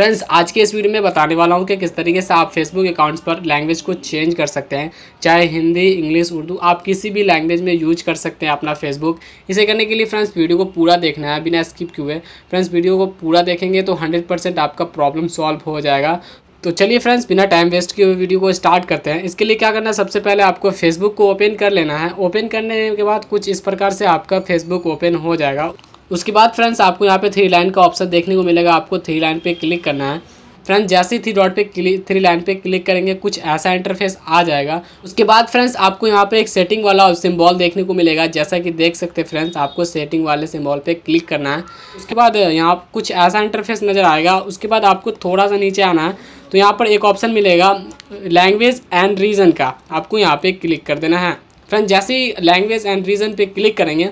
friends आज के इस वीडियो में बताने वाला हूँ कि किस तरीके से आप फेसबुक अकाउंट्स पर लैंग्वेज को चेंज कर सकते हैं चाहे हिंदी इंग्लिश उर्दू आप किसी भी लैंग्वेज में यूज कर सकते हैं अपना फेसबुक इसे करने के लिए फ्रेंड्स वीडियो को पूरा देखना है बिना स्किप किए फ्रेंड्स वीडियो को पूरा देखेंगे तो हंड्रेड आपका प्रॉब्लम सॉल्व हो जाएगा तो चलिए फ्रेंड्स बिना टाइम वेस्ट किए हुए वीडियो को स्टार्ट करते हैं इसके लिए क्या करना है सबसे पहले आपको फेसबुक को ओपन कर लेना है ओपन करने के बाद कुछ इस प्रकार से आपका फेसबुक ओपन हो जाएगा उसके बाद फ्रेंड्स आपको यहाँ पे थ्री लाइन का ऑप्शन देखने को मिलेगा आपको थ्री लाइन पे क्लिक करना है फ्रेंड्स जैसे ही थ्री डॉट पे क्लिक थ्री लाइन पे क्लिक करेंगे कुछ ऐसा इंटरफेस आ जाएगा उसके बाद फ्रेंड्स आपको यहाँ पे एक सेटिंग वाला सिंबल देखने को मिलेगा जैसा कि देख सकते हैं फ्रेंड्स आपको सेटिंग वाले सिंबल पे क्लिक करना है उसके बाद यहाँ कुछ ऐसा इंटरफेस नज़र आएगा उसके बाद आपको थोड़ा सा नीचे आना है तो यहाँ पर एक ऑप्शन मिलेगा लैंग्वेज एंड रीज़न का आपको यहाँ पर क्लिक कर देना है फ्रेंड जैसे ही लैंग्वेज एंड रीज़न पे क्लिक करेंगे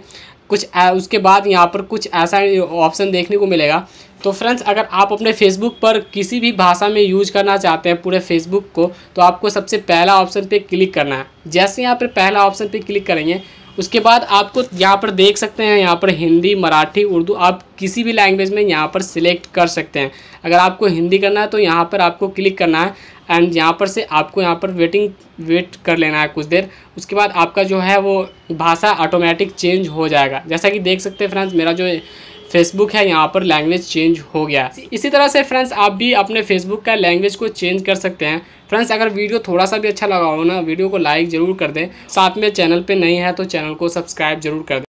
कुछ आ, उसके बाद यहाँ पर कुछ ऐसा ऑप्शन देखने को मिलेगा तो फ्रेंड्स अगर आप अपने फेसबुक पर किसी भी भाषा में यूज करना चाहते हैं पूरे फेसबुक को तो आपको सबसे पहला ऑप्शन पे क्लिक करना है जैसे यहाँ पर पहला ऑप्शन पे क्लिक करेंगे उसके बाद आपको यहाँ पर देख सकते हैं यहाँ पर हिंदी मराठी उर्दू आप किसी भी लैंग्वेज में यहाँ पर सिलेक्ट कर सकते हैं अगर आपको हिंदी करना है तो यहाँ पर आपको क्लिक करना है एंड यहाँ पर से आपको यहाँ पर वेटिंग वेट कर लेना है कुछ देर उसके बाद आपका जो है वो भाषा ऑटोमेटिक चेंज हो जाएगा जैसा कि देख सकते हैं फ्रेंड्स मेरा जो फेसबुक है यहाँ पर लैंग्वेज चेंज हो गया इसी तरह से फ्रेंड्स आप भी अपने फेसबुक का लैंग्वेज को चेंज कर सकते हैं फ्रेंड्स अगर वीडियो थोड़ा सा भी अच्छा लगा हो ना वीडियो को लाइक ज़रूर कर दें साथ में चैनल पर नहीं है तो चैनल को सब्सक्राइब जरूर कर दें